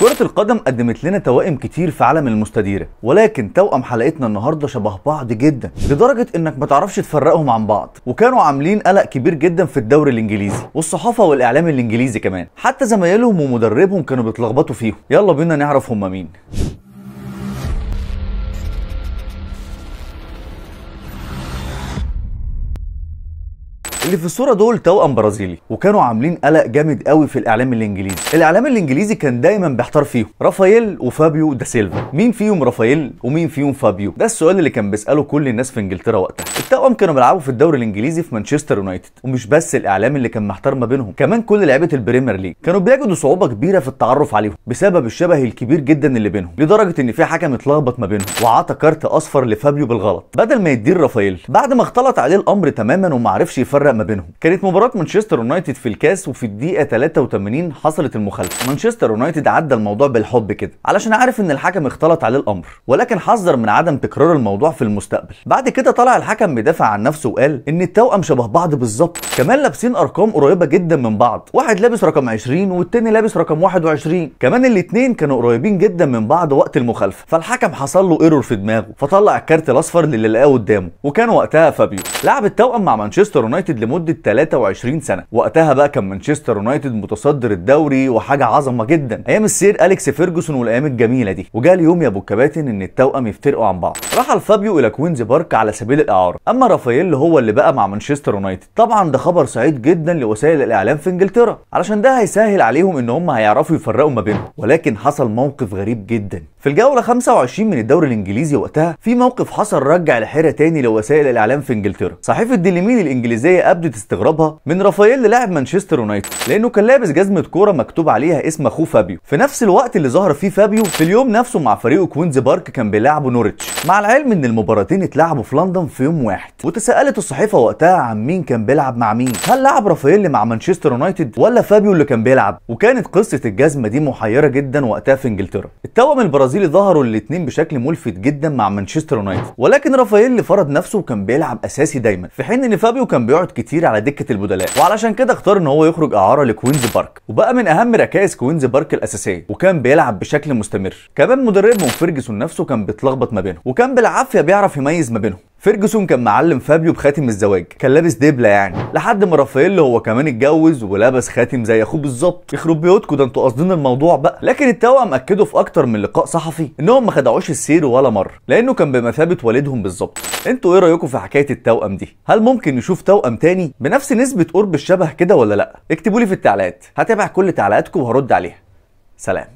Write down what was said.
كرة القدم قدمت لنا توائم كتير في عالم المستديرة ولكن توأم حلقتنا النهاردة شبه بعض جدا لدرجة انك ما تعرفش تفرقهم عن بعض وكانوا عاملين قلق كبير جدا في الدوري الانجليزي والصحافة والاعلام الانجليزي كمان حتى زمايلهم ومدربهم كانوا بيتلخبطوا فيهم يلا بينا نعرف هم مين اللي في الصوره دول توأم برازيلي وكانوا عاملين قلق جامد قوي في الاعلام الانجليزي الاعلام الانجليزي كان دايما بيحتار فيهم رافائيل وفابيو دا سيلفا مين فيهم رافائيل ومين فيهم فابيو ده السؤال اللي كان بيساله كل الناس في انجلترا وقتها التوأم كانوا بيلعبوا في الدوري الانجليزي في مانشستر يونايتد ومش بس الاعلام اللي كان محتار ما بينهم كمان كل لعيبه البريمير ليج كانوا بيجدوا صعوبه كبيره في التعرف عليهم بسبب الشبه الكبير جدا اللي بينهم لدرجه ان في حكم اتلخبط ما بينهم وعطى كارت اصفر لفابيو بالغلط بدل ما يديه رافائيل بعد ما اختلط عليه الامر تماما وما عرفش يفرق ما بينهم كانت مباراه مانشستر يونايتد في الكاس وفي الدقيقه 83 حصلت المخالفه مانشستر يونايتد عدى الموضوع بالحب كده علشان عارف ان الحكم اختلط عليه الامر ولكن حذر من عدم تكرار الموضوع في المستقبل بعد كده طلع الحكم مدافع عن نفسه وقال ان التوأم شبه بعض بالظبط كمان لابسين ارقام قريبه جدا من بعض واحد لابس رقم 20 والتاني لابس رقم 21 كمان الاثنين كانوا قريبين جدا من بعض وقت المخالفه فالحكم حصل له ايرور في دماغه فطلع الكارت الاصفر للي لقاه قدامه وكان وقتها فابيو لعب التوأم مع مانشستر يونايتد لمده 23 سنه وقتها بقى كان مانشستر يونايتد متصدر الدوري وحاجه عظمه جدا ايام السير اليكس فيرجسون والايام الجميله دي وجاء اليوم يا ابو الكباتن ان التوأم يفترقوا عن بعض رحل فابيو الى كوينز بارك على سبيل الاعاره اما رافائيل هو اللي بقى مع مانشستر يونايتد طبعا ده خبر سعيد جدا لوسائل الاعلام في انجلترا علشان ده هيسهل عليهم ان هم هيعرفوا يفرقوا ما بينهم ولكن حصل موقف غريب جدا في الجولة 25 من الدوري الانجليزي وقتها في موقف حصل رجع الحيرة تاني لوسائل الاعلام في انجلترا، صحيفة ديلي ميل الانجليزية ابدت استغرابها من رافائيل لاعب مانشستر يونايتد لانه كان لابس جزمة كورة مكتوب عليها اسم اخوه فابيو، في نفس الوقت اللي ظهر فيه فابيو في اليوم نفسه مع فريقه كوينز بارك كان بيلعبوا نوريتش، مع العلم ان المباراتين اتلعبوا في لندن في يوم واحد، وتساءلت الصحيفة وقتها عن مين كان بيلعب مع مين، هل لعب رافائيل مع مانشستر يونايتد ولا فابيو اللي كان بيلعب؟ وكانت قصة الجزمة دي محيرة جدا وقتها في انجلترا. التوأم البرازيلي البرازيلي ظهروا الاثنين بشكل ملفت جدا مع مانشستر يونايتد ولكن رافائيل اللي فرض نفسه وكان بيلعب اساسي دايما في حين ان فابيو كان بيقعد كتير على دكه البدلاء وعلشان كده اختار ان هو يخرج اعاره لكوينز بارك وبقى من اهم ركائز كوينز بارك الاساسيه وكان بيلعب بشكل مستمر كمان مدربهم فيرجسون نفسه كان بيتلخبط ما بينهم وكان بالعافيه بيعرف يميز ما بينهم فيرجسون كان معلم فابيو بخاتم الزواج كان لابس دبله يعني لحد ما رافائيل هو كمان اتجوز ولبس خاتم زي اخوه بالظبط يخرب بيوتكم ده انتوا قاصدين الموضوع بقى لكن التوأم اكدوا في اكتر من لقاء صحفي انهم ما خدعوش السير ولا مره لانه كان بمثابه والدهم بالظبط انتوا ايه رايكم في حكايه التوأم دي هل ممكن نشوف توأم تاني بنفس نسبه قرب الشبه كده ولا لا اكتبوا لي في التعليقات هتابع كل تعليقاتكم وهرد عليها سلام